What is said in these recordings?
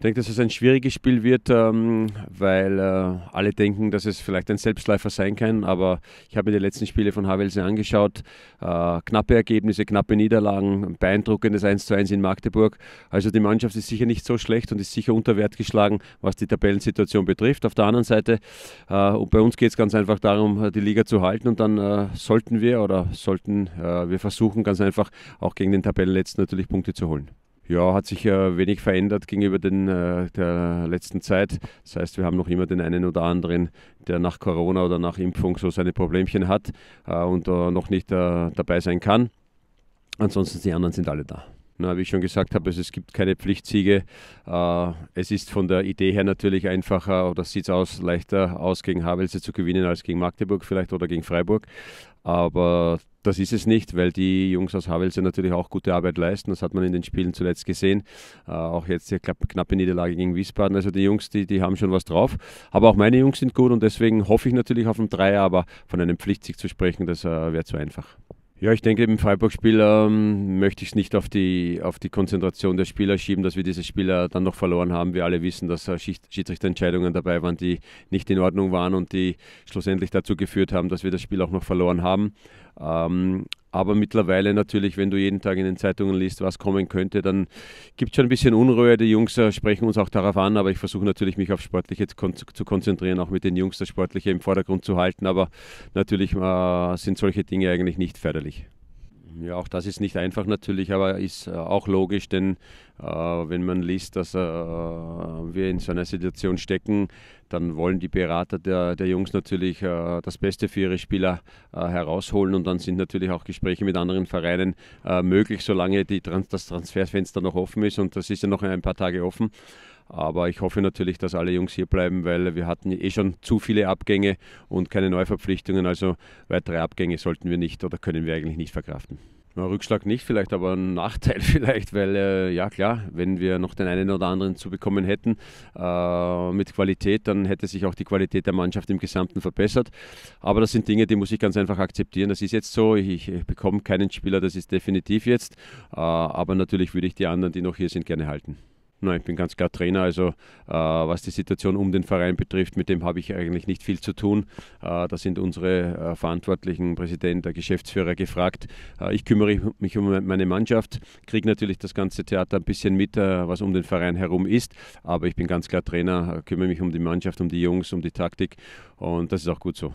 Ich denke, dass es ein schwieriges Spiel wird, ähm, weil äh, alle denken, dass es vielleicht ein Selbstläufer sein kann. Aber ich habe mir die letzten Spiele von Havelse angeschaut. Äh, knappe Ergebnisse, knappe Niederlagen, beeindruckendes 1:1 in Magdeburg. Also die Mannschaft ist sicher nicht so schlecht und ist sicher unter Wert geschlagen, was die Tabellensituation betrifft. Auf der anderen Seite, äh, und bei uns geht es ganz einfach darum, die Liga zu halten. Und dann sollten wir oder sollten wir versuchen, ganz einfach auch gegen den Tabellenletzten natürlich Punkte zu holen. Ja, hat sich äh, wenig verändert gegenüber den, äh, der letzten Zeit. Das heißt, wir haben noch immer den einen oder anderen, der nach Corona oder nach Impfung so seine Problemchen hat äh, und noch nicht äh, dabei sein kann. Ansonsten die anderen sind alle da. Na, äh, wie ich schon gesagt habe, also es gibt keine Pflichtsiege. Äh, es ist von der Idee her natürlich einfacher oder sieht es aus, leichter aus, gegen Havelse zu gewinnen als gegen Magdeburg vielleicht oder gegen Freiburg. Aber das ist es nicht, weil die Jungs aus Havelse natürlich auch gute Arbeit leisten. Das hat man in den Spielen zuletzt gesehen. Äh, auch jetzt die knappe Niederlage gegen Wiesbaden. Also die Jungs, die, die haben schon was drauf. Aber auch meine Jungs sind gut und deswegen hoffe ich natürlich auf einen Dreier. Aber von einem Pflichtsieg zu sprechen, das äh, wäre zu einfach. Ja, ich denke, im Freiburg-Spiel ähm, möchte ich es nicht auf die, auf die Konzentration der Spieler schieben, dass wir diese Spieler dann noch verloren haben. Wir alle wissen, dass äh, Schiedsrichterentscheidungen dabei waren, die nicht in Ordnung waren und die schlussendlich dazu geführt haben, dass wir das Spiel auch noch verloren haben. Ähm, aber mittlerweile natürlich, wenn du jeden Tag in den Zeitungen liest, was kommen könnte, dann gibt es schon ein bisschen Unruhe. Die Jungs äh, sprechen uns auch darauf an, aber ich versuche natürlich, mich auf Sportliche zu konzentrieren, auch mit den Jungs das Sportliche im Vordergrund zu halten. Aber natürlich äh, sind solche Dinge eigentlich nicht förderlich. Ja, auch das ist nicht einfach natürlich, aber ist äh, auch logisch, denn äh, wenn man liest, dass äh, wir in so einer Situation stecken, dann wollen die Berater der, der Jungs natürlich äh, das Beste für ihre Spieler herausholen und dann sind natürlich auch Gespräche mit anderen Vereinen möglich, solange die, das Transferfenster noch offen ist und das ist ja noch ein paar Tage offen. Aber ich hoffe natürlich, dass alle Jungs hier bleiben, weil wir hatten eh schon zu viele Abgänge und keine Neuverpflichtungen. Also weitere Abgänge sollten wir nicht oder können wir eigentlich nicht verkraften. Na, Rückschlag nicht vielleicht, aber ein Nachteil vielleicht, weil äh, ja klar, wenn wir noch den einen oder anderen zu bekommen hätten äh, mit Qualität, dann hätte sich auch die Qualität der Mannschaft im Gesamten verbessert. Aber das sind Dinge, die muss ich ganz einfach akzeptieren. Das ist jetzt so, ich, ich bekomme keinen Spieler, das ist definitiv jetzt. Äh, aber natürlich würde ich die anderen, die noch hier sind, gerne halten. Nein, ich bin ganz klar Trainer. Also äh, was die Situation um den Verein betrifft, mit dem habe ich eigentlich nicht viel zu tun. Äh, da sind unsere äh, Verantwortlichen, Präsident, der Geschäftsführer gefragt. Äh, ich kümmere mich um meine Mannschaft, kriege natürlich das ganze Theater ein bisschen mit, äh, was um den Verein herum ist. Aber ich bin ganz klar Trainer, kümmere mich um die Mannschaft, um die Jungs, um die Taktik. Und das ist auch gut so.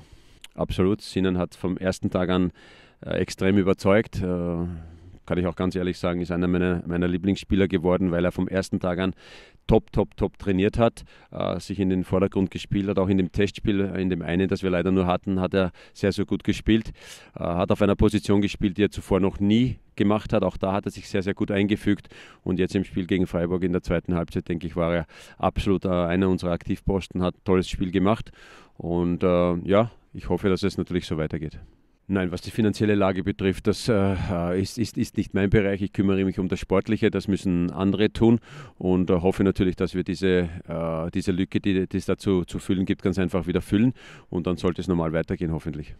Absolut. Sinan hat vom ersten Tag an äh, extrem überzeugt kann ich auch ganz ehrlich sagen, ist einer meiner, meiner Lieblingsspieler geworden, weil er vom ersten Tag an top, top, top trainiert hat, äh, sich in den Vordergrund gespielt hat. Auch in dem Testspiel, äh, in dem einen, das wir leider nur hatten, hat er sehr, sehr gut gespielt. Äh, hat auf einer Position gespielt, die er zuvor noch nie gemacht hat. Auch da hat er sich sehr, sehr gut eingefügt. Und jetzt im Spiel gegen Freiburg in der zweiten Halbzeit, denke ich, war er absolut äh, einer unserer Aktivposten, hat ein tolles Spiel gemacht. Und äh, ja, ich hoffe, dass es natürlich so weitergeht. Nein, was die finanzielle Lage betrifft, das äh, äh, ist, ist, ist, nicht mein Bereich. Ich kümmere mich um das Sportliche, das müssen andere tun und äh, hoffe natürlich, dass wir diese, äh, diese Lücke, die, die es dazu zu füllen gibt, ganz einfach wieder füllen und dann sollte es normal weitergehen, hoffentlich.